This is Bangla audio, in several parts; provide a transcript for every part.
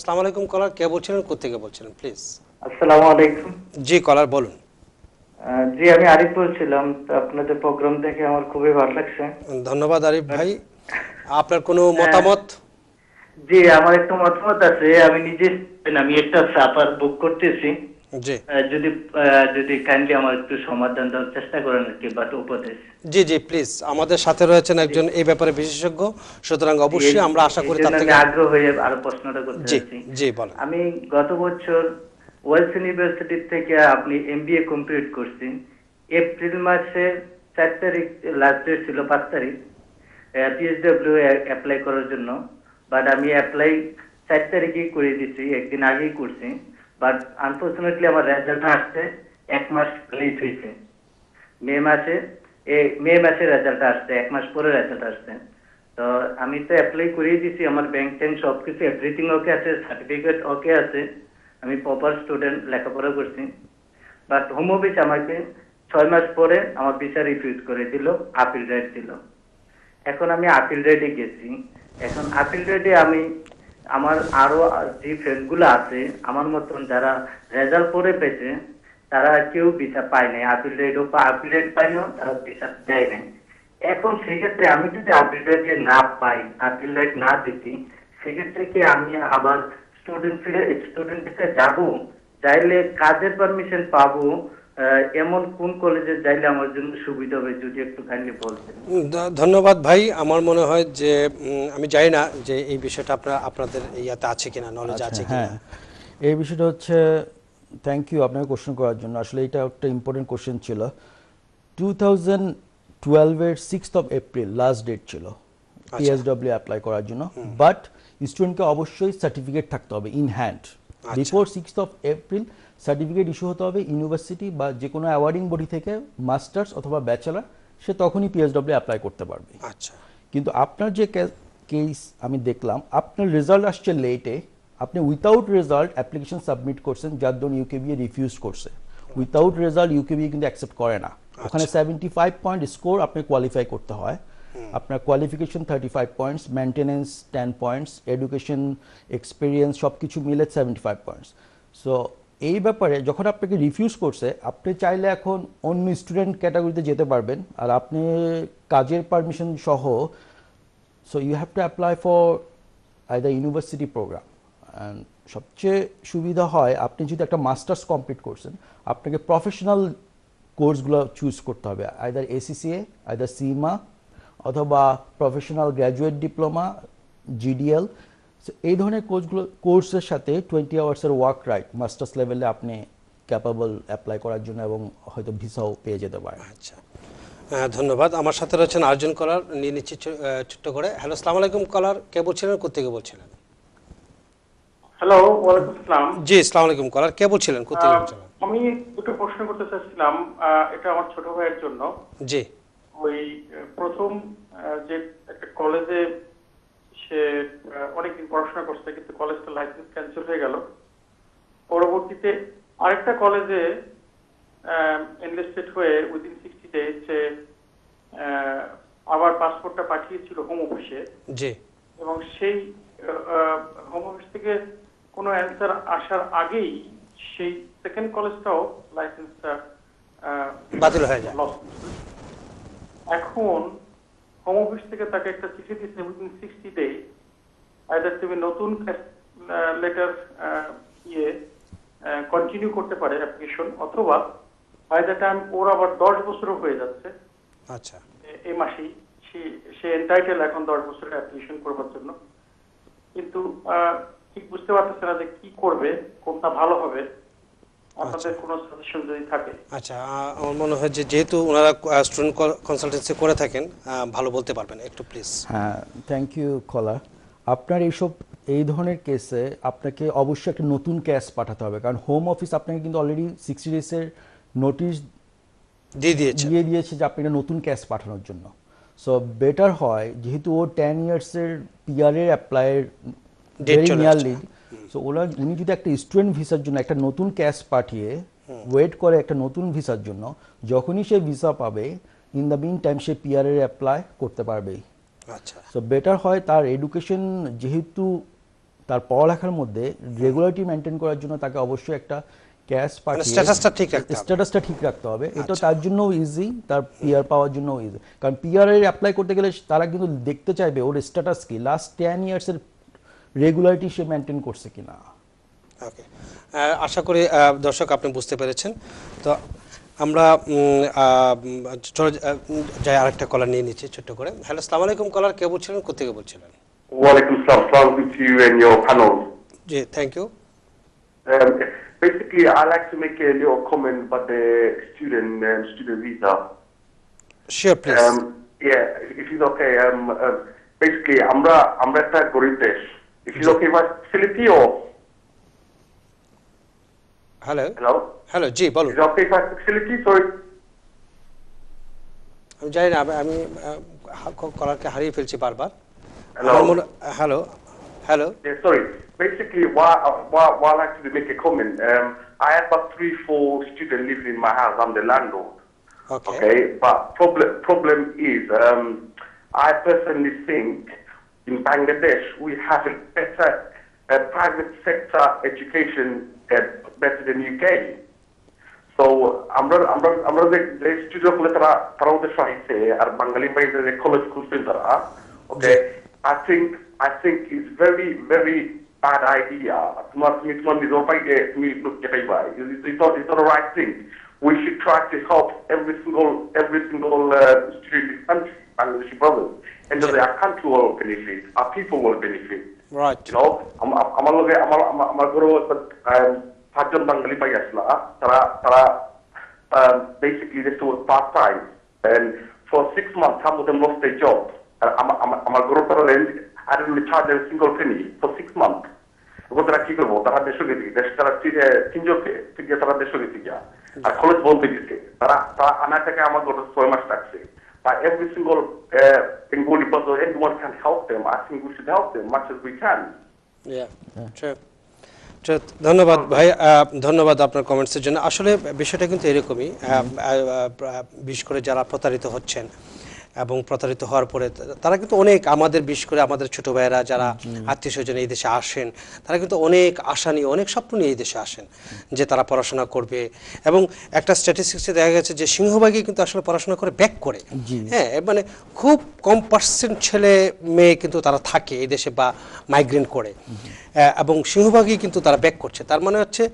আসসালামু আলাইকুম কলার কে বলছিলেন কোথেকে বলছিলেন প্লিজ আসসালামু আলাইকুম জি কলার বলুন জি আমি আরিফ বলছিলাম আপনাদের প্রোগ্রাম দেখে আমার খুবই ভালো লাগছে ধন্যবাদ আরিফ ভাই আপনার কোনো মতামত জি আমার একটা মতামত আছে আমি নিজে আমি একটা সাপার বুক করতেছি যদি যদি কাইন্ডলি আমার একটু সমাধান দেওয়ার চেষ্টা করেন কি উপদেশ জি জি প্লিজ আমাদের সাথে রয়েছেন একজন এই ব্যাপারে বিশেষজ্ঞ সুতরাং অবশ্যই আমরা আশা করি তার থেকে আগ্রহ হয়ে আরো প্রশ্নটা করতে জি বলেন আমি গত বছর ওয়েলস ইউনিভার্সিটি থেকে আপনি এমবিএ কমপ্লিট করছি এপ্রিল মাসে চার তারিখ লাস্ট ডেট ছিল পাঁচ তারিখ পিএইচডব্লিউ অ্যাপ্লাই করার জন্য বাট আমি অ্যাপ্লাই চার তারিখেই করে দিচ্ছি একদিন আগেই করছি বাট আনফর্চুনেটলি আমার রেজাল্ট আসছে এক মাস লেট হয়েছে মে মাসে মে মাসে রেজাল্ট আসছে এক মাস পরে রেজাল্ট আসছে তো আমি তো অ্যাপ্লাই করিয়ে দিছি আমার ব্যাংক ট্যাঙ্ক সব কিছু এভরিথিং ওকে আছে সার্টিফিকেট ওকে আছে আমি প্রপার স্টুডেন্ট লেখাপড়া করছি বাট হোম অফিস আমাকে ছয় মাস পরে আমার বিচার রিফিউজ করে দিল আপিল রাইট দিল এখন আমি আপিল রাইটে গেছি এখন আপিল রাইটে আমি আমার আরো যে ফ্রেন্ডগুলো আছে আমার মতন যারা রেজাল্ট করে পেয়েছে তারা কেউ ভিসা পায় নাই আপগ্রেড ও আপগ্রেড পায় না তারা ভিসা দেয় নাই এখন সেক্ষেত্রে আমি যদি আপগ্রেড না পাই আপগ্রেড না দিতি সেক্ষেত্রে কি আমি আবার স্টুডেন্ট ফিরে স্টুডেন্ট যাবো চাইলে কাজের পারমিশন পাবো এমন কোন কলেজে যাইলে আমার জন্য সুবিধা হবে যদি একটু কাইন্ডলি বলতেন ধন্যবাদ ভাই আমার মনে হয় যে আমি জানি না যে এই বিষয়টা আপনারা আপনাদের ইয়াতে আছে কিনা নলেজ আচ্ছা, আছে কিনা হ্যাঁ। এই বিষয়টা হচ্ছে থ্যাংক ইউ আপনাকে কোশ্চেন করার জন্য আসলে এটা একটা ইম্পর্টেন্ট কোশ্চেন ছিল টু থাউজেন্ড টুয়েলভের sixth of April last date ছিল পিএসডব্লিউ আচ্ছা। অ্যাপ্লাই করার জন্য বাট স্টুডেন্টকে অবশ্যই সার্টিফিকেট থাকতে হবে in hand before sixth of April certificate issue হতে হবে ইউনিভার্সিটি বা যে কোনো অ্যাওয়ার্ডিং বডি থেকে মাস্টার্স অথবা ব্যাচেলার সে তখনই পিএইচডব্লিউ অ্যাপ্লাই করতে পারবে আচ্ছা কিন্তু আপনার যে কেস আমি দেখলাম আপনার রেজাল্ট আসছে লেটে আপনি উইথাউট রেজাল্ট অ্যাপ্লিকেশন সাবমিট করছেন যার জন্য ইউকেবিএ রিফিউজ করছে উইথাউট রেজাল্ট ইউকেবিএ কিন্তু অ্যাকসেপ্ট করে না আচ্ছা। ওখানে সেভেন্টি ফাইভ পয়েন্ট স্কোর আপনি কোয়ালিফাই করতে হয় আপনার qualification thirty five points maintenance ten points education experience সব কিছু মিলে সেভেন্টি ফাইভ পয়েন্টস সো এই ব্যাপারে যখন আপনাকে রিফিউজ করছে আপনি চাইলে এখন অন্য স্টুডেন্ট ক্যাটাগরিতে যেতে পারবেন আর আপনি কাজের পারমিশন সহ so you have to apply for I the university program and সবচেয়ে সুবিধা হয় আপনি যদি একটা মাস্টার্স কমপ্লিট করছেন আপনাকে প্রফেশনাল কোর্সগুলো চুজ করতে হবে আইদার এসিসিএ আইদার সিমা অথবা professional graduate diploma GDL so এই ধরনের কোর্সগুলো কোর্সের সাথে টোয়েন্টি আওয়ার্সের ওয়ার্ক রাইট মাস্টার্স লেভেলে আপনি ক্যাপাবল অ্যাপ্লাই করার জন্য এবং হয়তো ভিসাও পেয়ে যেতে পারেন আচ্ছা ধন্যবাদ আমার সাথে রয়েছেন আর্জন কলার নিয়ে নিচ্ছি ছোট্ট করে হ্যালো সালাম আলাইকুম কলার কে বলছিলেন কোথেকে বলছিলেন হ্যালো ওয়ালাইকুম জি সালাম আলাইকুম কলার কে বলছিলেন কোথেকে বলছিলেন আমি দুটো প্রশ্ন করতে চাচ্ছিলাম এটা আমার ছোট ভাইয়ের জন্য জি ওই প্রথম যে একটা কলেজে সে অনেকদিন পড়াশোনা করছে কিন্তু কলেজটা লাইসেন্স ক্যান্সেল হয়ে গেল পরবর্তীতে আরেকটা কলেজে এনলিস্টেড হয়ে উইদিন সিক্সটি ডেজ সে আবার পাসপোর্টটা পাঠিয়েছিল হোম অফিসে জি এবং সেই হোম অফিস থেকে কোনো অ্যান্সার আসার আগেই সেই সেকেন্ড কলেজটাও লাইসেন্সটা বাতিল হয়ে যায় এখন হোম অফিস থেকে তাকে একটা চিঠি দিয়েছেন উইদিন সিক্সটি ডেজ আইদার তুমি নতুন লেটার ইয়ে কন্টিনিউ করতে পারে অ্যাপ্লিকেশন অথবা বাই দ্য টাইম ওর আবার দশ বছরও হয়ে যাচ্ছে আচ্ছা এই মাসেই সে এন্টাইটেল এখন দশ বছরের অ্যাপ্লিকেশন করবার জন্য কিন্তু ঠিক বুঝতে পারতেছে না যে কি করবে কোনটা ভালো হবে আপনাদের আচ্ছা। আচ্ছা, করে থাকেন ভালো বলতে পারবেন থ্যাংক ইউ কলা আপনার এইসব এই ধরনের কেসে আপনাকে অবশ্যই একটা নতুন ক্যাশ পাঠাতে হবে কারণ হোম অফিস আপনাকে কিন্তু অলরেডি সিক্সটি ডেজের নোটিশ দিয়ে দিয়েছে দিয়ে দিয়েছে যে আপনি নতুন ক্যাশ পাঠানোর জন্য সো বেটার হয় যেহেতু ও টেন ইয়ার্সের পিআরের অ্যাপ্লাই ভেরি নিয়ারলি সো ওরা উনি যদি একটা স্টুডেন্ট ভিসার জন্য একটা নতুন ক্যাশ পাঠিয়ে ওয়েট করে একটা নতুন ভিসার জন্য যখনই সে ভিসা পাবে ইন দ্য মিন টাইম সে পিআর এর অ্যাপ্লাই করতে পারবে আচ্ছা সো বেটার হয় তার এডুকেশন যেহেতু তার পড়ালেখার মধ্যে রেগুলারিটি মেনটেন করার জন্য তাকে অবশ্যই একটা ক্যাশ মানে পাঠিয়ে স্ট্যাটাসটা ঠিক রাখতে স্ট্যাটাসটা ঠিক রাখতে হবে এটা আচ্ছা। তার জন্য ইজি তার পিআর পাওয়ার জন্য ইজি কারণ পিআর এর অ্যাপ্লাই করতে গেলে তারা কিন্তু দেখতে চাইবে ওর স্ট্যাটাস কি লাস্ট টেন এর রেগুলারিটি সে মেনটেন করছে কিনা ওকে আশা করি দর্শক আপনি বুঝতে পেরেছেন তো আমরা যাই আরেকটা কলার নিয়ে নিচ্ছি ছোট্ট করে হ্যালো সালাম আলাইকুম কলার কে বলছিলেন কোথেকে বলছিলেন ওয়ালাইকুম সালাম সালাম to you and your panel জি thank you um, basically, I like to make a little comment about the student um, student visa. Sure, please. Um, yeah, if it's um, um, আমরা আমরা একটা গরিব দেশ If you look at Filipino. Hello. Hello. Hello জি বলুন আমি জানি না আমি কলারকে হারিয়ে ফেলছি বারবার hello hello sorry Basically, why, why, while I actually make a comment. Um, I have about three, four students living in my house. I'm the landlord. Okay. okay but problem problem is, um, I personally think in Bangladesh, we have a better uh, private sector education uh, better than UK. So I'm i not, আমরা আমরা আমরা যে যে স্টুডেন্টগুলো তারা তারা ওদের সাহিত্যে আর বাঙালি বাইরে যে কলেজ খুলছেন students. Okay, I think I think it's very very bad idea. তোমার তুমি তোমার নিজের it's not it's not a right thing. We should try to help every single every single uh, student in the country, Bangladeshi brothers. and the country will benefit, our people will benefit. Right. You know, আমার লগে আমার আমার ঘরে সাতজন বাঙালি পাই আসলা তারা তারা basically they was part time and for six months some of them lost their job. আমার ঘরে তারা rent I didn't charge a single penny for six months. এবার তারা কি করবো তারা দেশে গেছে দেশ তারা তিনজনকে তারা দেশে গেছে আর খরচ বলতে দিচ্ছে তারা তারা আনা টাকা আমার গত ছয় মাস লাগছে by every single uh, Nguni brother, everyone can help them. I think we should help them much as we can. Yeah, yeah. true. ধন্যবাদ ভাই ধন্যবাদ আপনার কমেন্টসের জন্য আসলে বিষয়টা কিন্তু এরকমই বিশেষ করে যারা প্রতারিত হচ্ছেন এবং প্রতারিত হওয়ার পরে তারা কিন্তু অনেক আমাদের বিশেষ করে আমাদের ছোট ভাইয়েরা যারা আত্মীয় স্বজন এই দেশে আসেন তারা কিন্তু অনেক আশা নিয়ে অনেক স্বপ্ন নিয়ে এই দেশে আসেন যে তারা পড়াশোনা করবে এবং একটা স্ট্যাটিস্টিক্সে দেখা গেছে যে সিংহভাগই কিন্তু আসলে পড়াশোনা করে ব্যাক করে হ্যাঁ মানে খুব কম পার্সেন্ট ছেলে মেয়ে কিন্তু তারা থাকে এই দেশে বা মাইগ্রেন করে এবং সিংহভাগই কিন্তু তারা ব্যাক করছে তার মানে হচ্ছে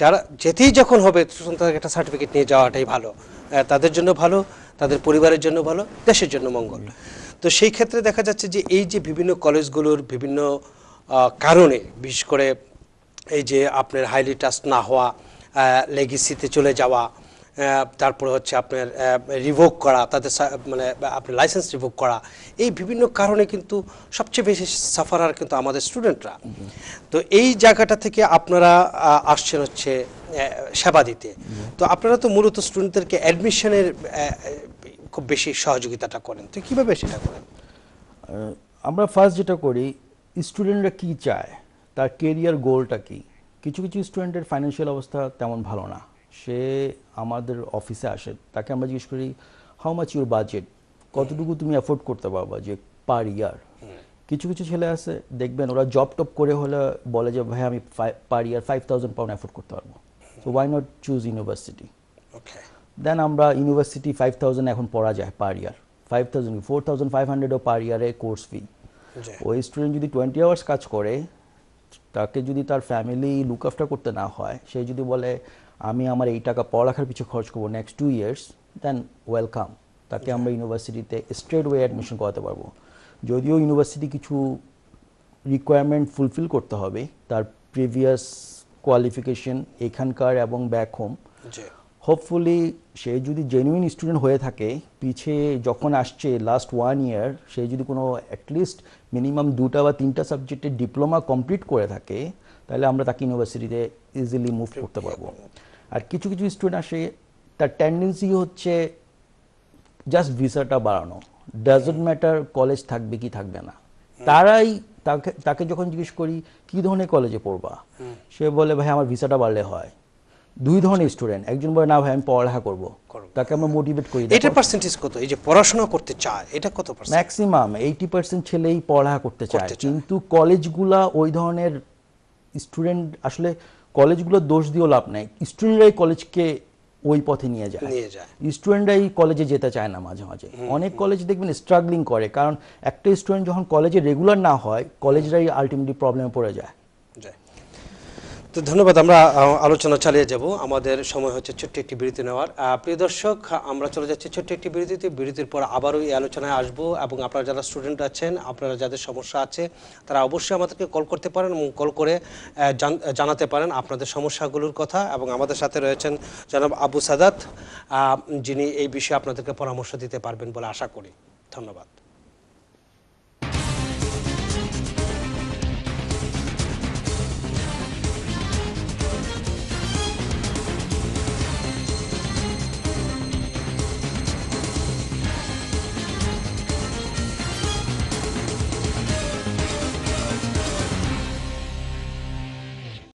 যারা যেতেই যখন হবে তখন তাদের একটা সার্টিফিকেট নিয়ে যাওয়াটাই ভালো তাদের জন্য ভালো তাদের পরিবারের জন্য ভালো দেশের জন্য মঙ্গল তো সেই ক্ষেত্রে দেখা যাচ্ছে যে এই যে বিভিন্ন কলেজগুলোর বিভিন্ন কারণে বিশেষ করে এই যে আপনার হাইলি টাস্ট না হওয়া লেগেসিতে চলে যাওয়া তারপরে হচ্ছে আপনার রিভোক করা তাদের মানে আপনার লাইসেন্স রিভোক করা এই বিভিন্ন কারণে কিন্তু সবচেয়ে বেশি সাফারার কিন্তু আমাদের স্টুডেন্টরা তো এই জায়গাটা থেকে আপনারা আসছেন হচ্ছে সেবা দিতে তো আপনারা তো মূলত স্টুডেন্টদেরকে অ্যাডমিশনের খুব বেশি সহযোগিতাটা করেন তো কীভাবে সেটা করেন আমরা ফার্স্ট যেটা করি স্টুডেন্টরা কি চায় তার কেরিয়ার গোলটা কি কিছু কিছু স্টুডেন্টের ফাইন্যান্সিয়াল অবস্থা তেমন ভালো না সে আমাদের অফিসে আসে তাকে আমরা জিজ্ঞেস করি হাউ মাচ ইউর বাজেট কতটুকু তুমি অ্যাফোর্ড করতে পারবা যে পার ইয়ার কিছু কিছু ছেলে আছে দেখবেন ওরা জব টপ করে হলে বলে যে ভাই আমি per year five thousand pound afford করতে পারবো so why not choose university then আমরা ইউনিভার্সিটি ফাইভ থাউজেন্ড এখন পড়া যায় per year five thousand four thousand five হান্ড্রেডও পার ইয়ারে কোর্স ফি ওই স্টুডেন্ট যদি টোয়েন্টি আওয়ার্স কাজ করে তাকে যদি তার ফ্যামিলি লুক আফটার করতে না হয় সে যদি বলে আমি আমার এই টাকা পড়ালেখার পিছু খরচ করবো next two years then welcome তাকে আমরা ইউনিভার্সিটিতে স্ট্রেট ওয়ে অ্যাডমিশন করাতে পারবো যদিও ইউনিভার্সিটি কিছু রিকোয়ারমেন্ট ফুলফিল করতে হবে তার প্রিভিয়াস কোয়ালিফিকেশন এখানকার এবং ব্যাক হোম হোপফুলি সে যদি জেনুইন স্টুডেন্ট হয়ে থাকে পিছে যখন আসছে লাস্ট ওয়ান ইয়ার সে যদি কোনো অ্যাটলিস্ট মিনিমাম দুটা বা তিনটা সাবজেক্টে ডিপ্লোমা কমপ্লিট করে থাকে তাহলে আমরা তাকে ইউনিভার্সিটিতে ইজিলি মুভ করতে পারবো আর কিছু কিছু স্টুডেন্ট আসে তার টেন্ডেন্সি হচ্ছে জাস্ট ভিসাটা বাড়ানো ডাজন্ট ম্যাটার কলেজ থাকবে কি থাকবে না তারাই তাকে তাকে যখন জিজ্ঞেস করি কি ধরনের কলেজে পড়বা সে বলে ভাই আমার ভিসাটা বাড়লে হয় দুই ধরনের স্টুডেন্ট আচ্ছা। একজন বলে না ভাই আমি পড়ালেখা করবো তাকে আমরা মোটিভেট করি এটা পার্সেন্টেজ কত এই যে পড়াশোনা করতে চায় এটা কত ম্যাক্সিমাম এইটি পার্সেন্ট ছেলেই পড়ালেখা করতে চায় কিন্তু কলেজগুলা ওই ধরনের স্টুডেন্ট আসলে কলেজগুলো দোষ দিয়েও লাভ নেই স্টুডেন্টরাই কলেজকে ওই পথে নিয়ে যায় স্টুডেন্টরাই কলেজে যেতে চায় না মাঝে মাঝে অনেক কলেজ দেখবেন স্ট্রাগলিং করে কারণ একটা স্টুডেন্ট যখন কলেজে রেগুলার না হয় কলেজরাই আলটিমেটলি প্রবলেমে পড়ে যায় তো ধন্যবাদ আমরা আলোচনা চালিয়ে যাব আমাদের সময় হচ্ছে ছোট্ট একটি বিরতি নেওয়ার প্রিয় দর্শক আমরা চলে যাচ্ছি ছোট্ট একটি বিরতিতে বিরতির পর আবারও এই আলোচনায় আসব এবং আপনারা যারা স্টুডেন্ট আছেন আপনারা যাদের সমস্যা আছে তারা অবশ্যই আমাদেরকে কল করতে পারেন এবং কল করে জানাতে পারেন আপনাদের সমস্যাগুলোর কথা এবং আমাদের সাথে রয়েছেন জনাব আবু সাদাত যিনি এই বিষয়ে আপনাদেরকে পরামর্শ দিতে পারবেন বলে আশা করি ধন্যবাদ